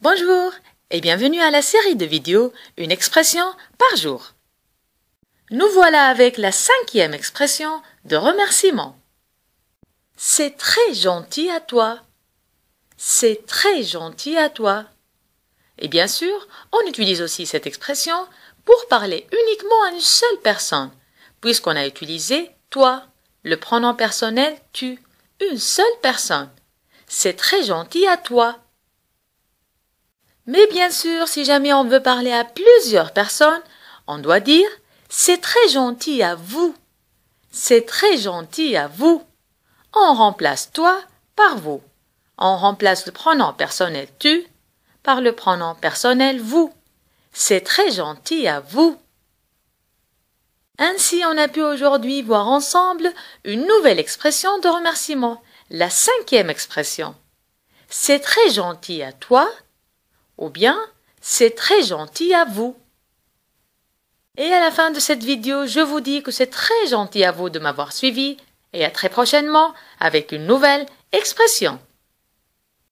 Bonjour et bienvenue à la série de vidéos Une expression par jour. Nous voilà avec la cinquième expression de remerciement. C'est très gentil à toi. C'est très gentil à toi. Et bien sûr, on utilise aussi cette expression pour parler uniquement à une seule personne, puisqu'on a utilisé toi, le pronom personnel tu, une seule personne. C'est très gentil à toi mais bien sûr, si jamais on veut parler à plusieurs personnes, on doit dire c'est très gentil à vous. C'est très gentil à vous. On remplace toi par vous. On remplace le pronom personnel tu par le pronom personnel vous. C'est très gentil à vous. Ainsi, on a pu aujourd'hui voir ensemble une nouvelle expression de remerciement, la cinquième expression. C'est très gentil à toi ou bien c'est très gentil à vous. Et à la fin de cette vidéo, je vous dis que c'est très gentil à vous de m'avoir suivi et à très prochainement avec une nouvelle expression.